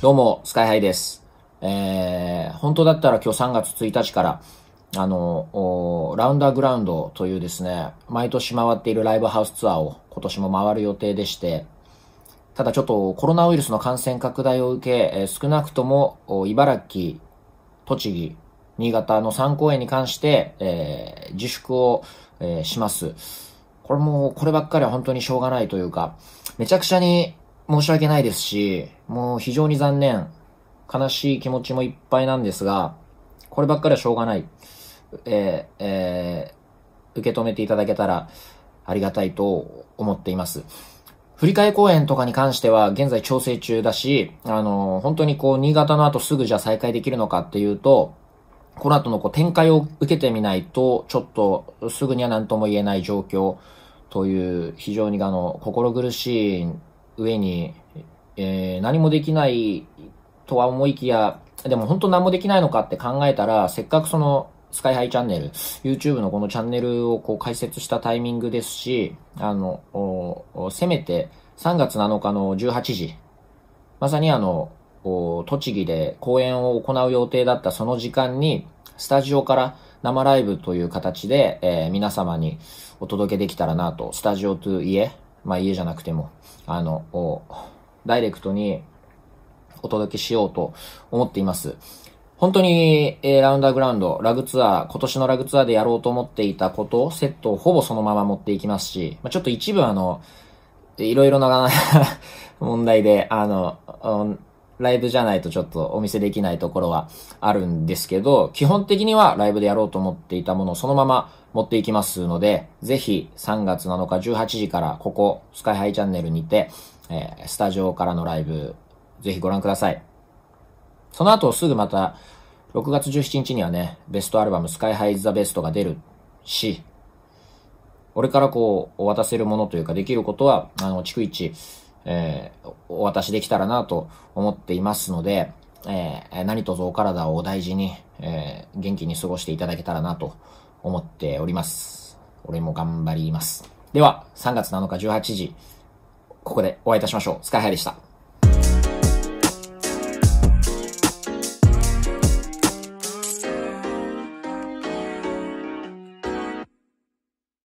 どうも、スカイハイです。えー、本当だったら今日3月1日から、あの、ラウンダーグラウンドというですね、毎年回っているライブハウスツアーを今年も回る予定でして、ただちょっとコロナウイルスの感染拡大を受け、え少なくとも茨城、栃木、新潟の3公演に関して、えー、自粛を、えー、します。これも、こればっかりは本当にしょうがないというか、めちゃくちゃに申し訳ないですし、もう非常に残念。悲しい気持ちもいっぱいなんですが、こればっかりはしょうがない。えー、えー、受け止めていただけたらありがたいと思っています。振り替え公演とかに関しては現在調整中だし、あのー、本当にこう、新潟の後すぐじゃ再開できるのかっていうと、この後のこう展開を受けてみないと、ちょっとすぐには何とも言えない状況という、非常にあの、心苦しい上に、えー、何もできないとは思いきや、でも本当何もできないのかって考えたら、せっかくその、スカイハイチャンネル、YouTube のこのチャンネルをこう解説したタイミングですし、あの、せめて3月7日の18時、まさにあの、栃木で公演を行う予定だったその時間に、スタジオから生ライブという形で、えー、皆様にお届けできたらなと、スタジオと家、まあ家じゃなくても、あの、ダイレクトにお届けしようと思っています。本当に、えー、ラウンダーグラウンド、ラグツアー、今年のラグツアーでやろうと思っていたこと、セットをほぼそのまま持っていきますし、まあ、ちょっと一部あの、いろいろな 問題で、あの、ライブじゃないとちょっとお見せできないところはあるんですけど、基本的にはライブでやろうと思っていたものをそのまま持っていきますので、ぜひ3月7日18時からここ、スカイハイチャンネルにて、えー、スタジオからのライブ、ぜひご覧ください。その後すぐまた、6月17日にはね、ベストアルバムスカイハイザベストが出るし、俺からこう、お渡せるものというか、できることは、あの、逐一、えー、お渡しできたらなと思っていますので、えー、何卒お体をお大事に、えー、元気に過ごしていただけたらなと思っております。俺も頑張ります。では、3月7日18時、ここでお会いいたしましょう。スカイハイでした。